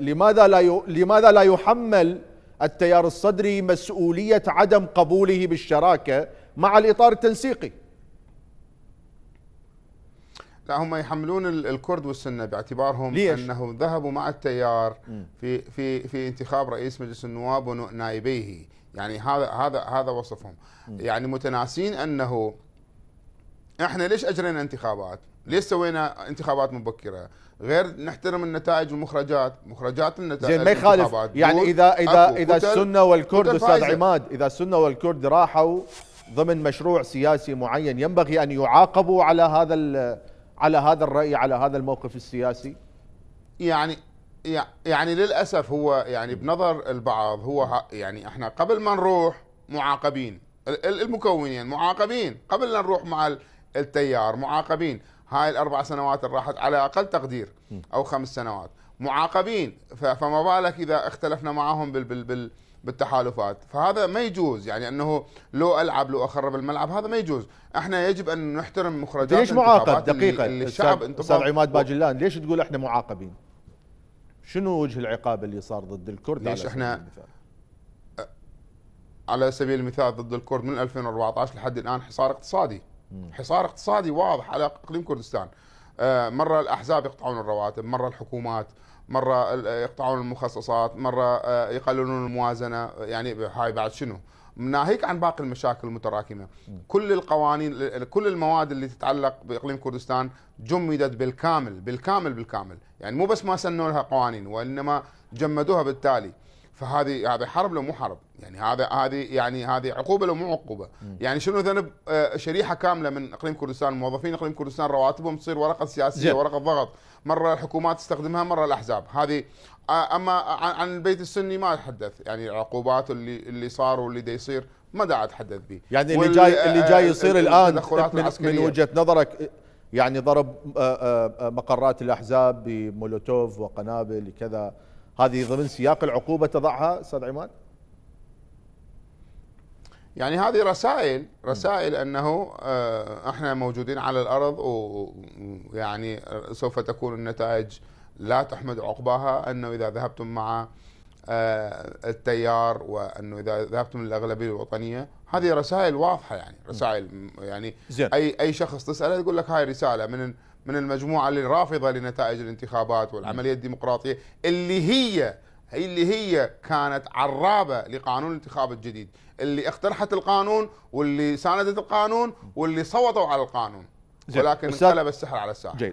لماذا لا ي... لماذا لا يحمل التيار الصدري مسؤولية عدم قبوله بالشراكة مع الإطار التنسيقي لا هم يحملون الكرد والسنه باعتبارهم ليش؟ انهم ذهبوا مع التيار في في في انتخاب رئيس مجلس النواب ونائبيه يعني هذا هذا هذا وصفهم يعني متناسين انه احنا ليش اجرينا انتخابات؟ ليش سوينا انتخابات مبكره؟ غير نحترم النتائج والمخرجات، مخرجات النتائج زين ما يخالف يعني اذا اذا اذا السنه والكرد استاذ عماد اذا السنه والكرد راحوا ضمن مشروع سياسي معين ينبغي ان يعاقبوا على هذا على هذا الراي على هذا الموقف السياسي؟ يعني يعني للاسف هو يعني بنظر البعض هو يعني احنا قبل ما نروح معاقبين المكونين معاقبين قبل لا نروح مع التيار معاقبين هاي الاربع سنوات اللي راحت على اقل تقدير او خمس سنوات معاقبين فما بالك اذا اختلفنا معاهم بال بال بال بالتحالفات فهذا ما يجوز يعني انه لو العب لو اخرب الملعب هذا ما يجوز احنا يجب ان نحترم مخرجات ليش معاقب دقيقه الشعب استاذ عماد باجلان ليش تقول احنا معاقبين شنو وجه العقاب اللي صار ضد الكرد ليش على احنا المثال؟ على سبيل المثال ضد الكرد من 2014 لحد الان حصار اقتصادي حصار اقتصادي واضح على اقليم كردستان آه، مره الاحزاب يقطعون الرواتب مره الحكومات مره يقطعون المخصصات مره آه، يقللون الموازنه يعني هاي بعد شنو ناهيك عن باقي المشاكل المتراكمه كل القوانين كل المواد اللي تتعلق باقليم كردستان جمدت بالكامل بالكامل بالكامل يعني مو بس ما سنوا لها قوانين وانما جمدوها بالتالي فهذه هذا حرب لو مو حرب يعني هذا هذه يعني هذه عقوبه لو مو عقوبه يعني شنو ذنب آه، شريحه كامله من اقليم كردستان موظفين اقليم كردستان رواتبهم تصير ورقه سياسيه جد. ورقه ضغط مره الحكومات تستخدمها مره الاحزاب هذه آه، اما عن البيت السني ما اتحدث يعني العقوبات اللي اللي صار واللي دا يصير ما دا اتحدث به يعني اللي جاي آه، اللي جاي يصير الان من, من وجهه نظرك يعني ضرب مقرات الاحزاب بمولوتوف وقنابل كذا هذه ضمن سياق العقوبه تضعها استاذ عماد؟ يعني هذه رسائل رسائل انه آه، احنا موجودين على الارض ويعني سوف تكون النتائج لا تحمد عقباها انه اذا ذهبتم مع آه، التيار وانه اذا ذهبتم للاغلبيه الوطنيه هذه رسائل واضحه يعني رسائل يعني زين. اي اي شخص تساله يقول لك هاي رساله من من المجموعه اللي رافضه لنتائج الانتخابات والعمليه الديمقراطيه اللي هي اللي هي كانت عرابه لقانون الانتخاب الجديد اللي اقترحت القانون واللي ساندت القانون واللي صوتوا على القانون ولكن انقلب السحر على الساحه